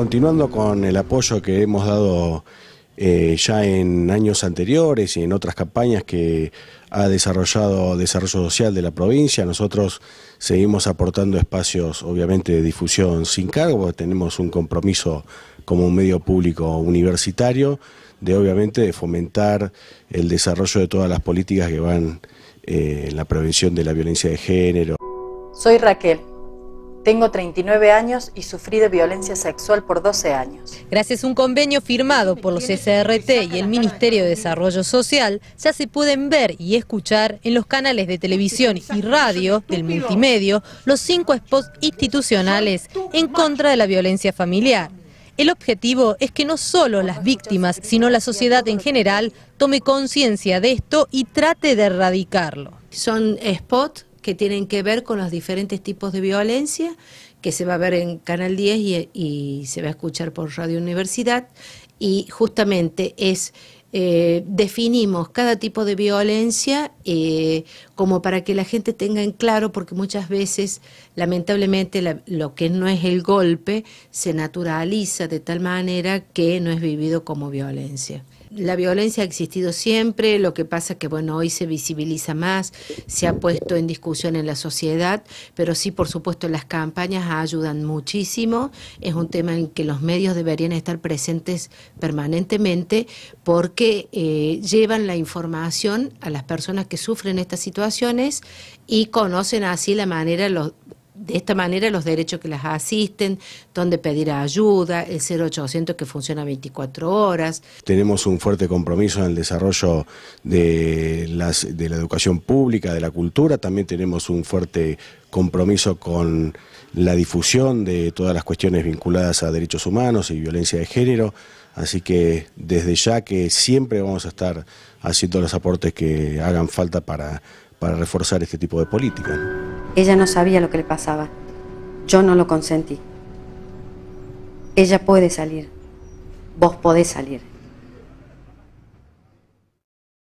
continuando con el apoyo que hemos dado eh, ya en años anteriores y en otras campañas que ha desarrollado Desarrollo Social de la provincia. Nosotros seguimos aportando espacios, obviamente, de difusión sin cargo, tenemos un compromiso como un medio público universitario de, obviamente, fomentar el desarrollo de todas las políticas que van eh, en la prevención de la violencia de género. Soy Raquel tengo 39 años y sufrí de violencia sexual por 12 años. Gracias a un convenio firmado por los SRT y el Ministerio de Desarrollo Social, ya se pueden ver y escuchar en los canales de televisión y radio del multimedio los cinco spots institucionales en contra de la violencia familiar. El objetivo es que no solo las víctimas, sino la sociedad en general tome conciencia de esto y trate de erradicarlo. Son spots que tienen que ver con los diferentes tipos de violencia, que se va a ver en Canal 10 y, se va a escuchar por Radio Universidad. Y justamente es eh, definimos cada tipo de violencia eh, como para que la gente tenga en claro, porque muchas veces, lamentablemente, lo que no es el golpe se naturaliza de tal manera que no es vivido como violencia. La violencia ha existido siempre, lo que pasa que bueno, hoy se visibiliza más, se ha puesto en discusión en la sociedad, pero sí, por supuesto, las campañas ayudan muchísimo. Es un tema en que los medios deberían estar presentes permanentemente porque que eh, llevan la información a las personas que sufren estas situaciones y conocen así la manera los, de esta manera los derechos que las asisten, donde pedir ayuda, el 0800 que funciona 24 horas. Tenemos un fuerte compromiso en el desarrollo de, de la educación pública, de la cultura, también tenemos un fuerte compromiso con la difusión de todas las cuestiones vinculadas a derechos humanos y violencia de género, así que desde ya que siempre vamos a estar haciendo los aportes que hagan falta para, para reforzar este tipo de política. Ella no sabía lo que le pasaba. Yo no lo consentí. Ella puede salir. Vos podés salir.